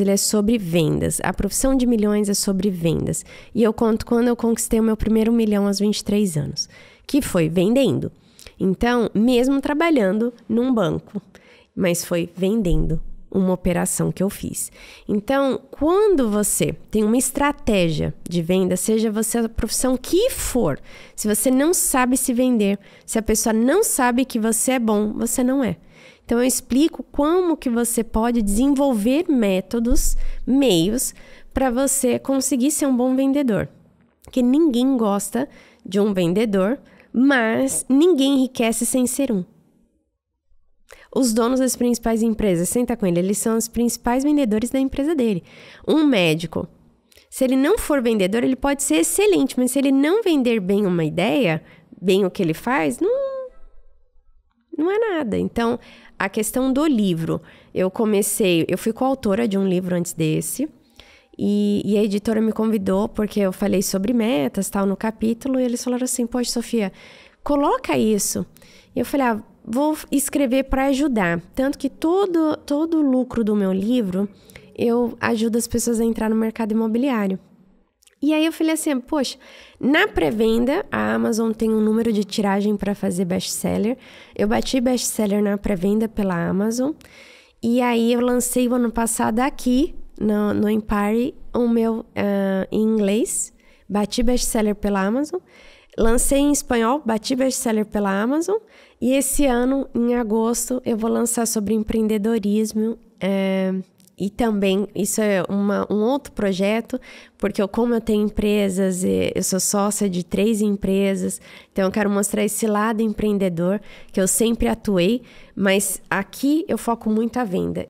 ele é sobre vendas. A profissão de milhões é sobre vendas. E eu conto quando eu conquistei o meu primeiro milhão aos 23 anos, que foi vendendo. Então, mesmo trabalhando num banco, mas foi vendendo uma operação que eu fiz. Então, quando você tem uma estratégia de venda, seja você a profissão que for, se você não sabe se vender, se a pessoa não sabe que você é bom, você não é. Então eu explico como que você pode desenvolver métodos, meios para você conseguir ser um bom vendedor. Que ninguém gosta de um vendedor, mas ninguém enriquece sem ser um. Os donos das principais empresas, senta com ele, eles são os principais vendedores da empresa dele. Um médico, se ele não for vendedor, ele pode ser excelente, mas se ele não vender bem uma ideia, bem o que ele faz, não, não é nada. Então, a questão do livro. Eu comecei, eu fui coautora de um livro antes desse. E, e, a editora me convidou porque eu falei sobre metas, tal, no capítulo, e eles falaram assim: Poxa, Sofia, coloca isso. E eu falei: ah, vou escrever para ajudar. Tanto que todo, todo o lucro do meu livro eu ajudo as pessoas a entrar no mercado imobiliário. E aí eu falei assim, poxa, na pré-venda a Amazon tem um número de tiragem para fazer best-seller. Eu bati best-seller na pré-venda pela Amazon. E aí eu lancei o ano passado aqui no, no Empire o meu uh, em inglês. Bati best-seller pela Amazon. Lancei em espanhol, bati best-seller pela Amazon. E esse ano, em agosto, eu vou lançar sobre empreendedorismo. É, e também, isso é uma, um outro projeto, porque eu, como eu tenho empresas, eu sou sócia de três empresas, então eu quero mostrar esse lado empreendedor que eu sempre atuei, mas aqui eu foco muito a venda.